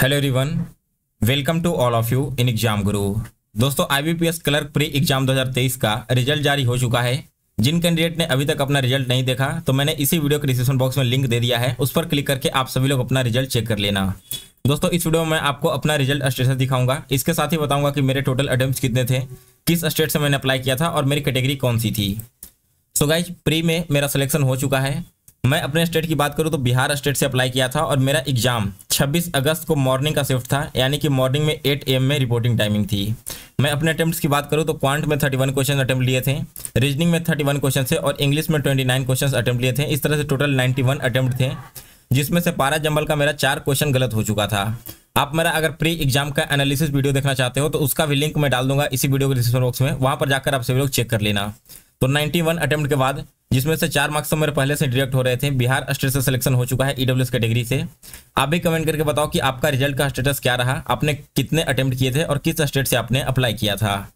hello everyone welcome to all of you in exam Guru दोस्तों IBPS clerk pre exam 2023 का result जारी हो चुका है जिन कैंडिडेट ने अभी तक अपना रिजल्ट नहीं देखा तो मैंने इसी वीडियो के डिस्क्रिप्शन बॉक्स में लिंक दे दिया है उस पर क्लिक करके आप सभी लोग अपना रिजल्ट चेक कर लेना दोस्तों इस वीडियो में आपको अपना रिजल्ट स्टेटस दिखाऊंगा इसके साथ ही बताऊंगा कि मेरे टोटल अटेम्प्ट कितने थे किस स्टेट से मैंने अप्लाई किया था और मेरी कैटेगरी कौन सी थी सो गाइज प्री में मेरा सिलेक्शन हो चुका है मैं अपने स्टेट की बात करूँ तो बिहार स्टेट से अप्लाई किया था और मेरा एग्जाम 26 अगस्त को मॉर्निंग का शिफ्ट था यानी कि मॉर्निंग में 8 एम में रिपोर्टिंग टाइमिंग थी मैं अपने अटेम्प्ट की बात करूँ तो क्वांट में 31 क्वेश्चन अटैम्प लिए थे रीजनिंग में 31 क्वेश्चन थे और इंग्लिश में 29 क्वेश्चन अटैम्प लिए थे इस तरह से टोटल 91 अटैम्प्ट थे जिसमें से पारा जंबल का मेरा चार क्वेश्चन गलत हो चुका था आप मेरा अगर प्री एग्जाम का एनालिसिस वीडियो देखना चाहते हो तो उसका भी लिंक मैं डाल दूंगा इसी वीडियो के डिस्क्रिप्शन बॉक्स में वहाँ पर जाकर आप सभी लोग चेक कर लेना तो वन अटैम्प्ट के बाद जिसमें से चार मार्क्स तो मेरे पहले से डिडक्ट हो रहे थे बिहार स्टेट से सिलेक्शन हो चुका है ईडब्ल्यू e कैटेगरी से आप भी कमेंट करके बताओ कि आपका रिजल्ट का स्टेटस क्या रहा आपने कितने अटेम्प्ट किए थे और किस स्टेट से आपने अप्लाई किया था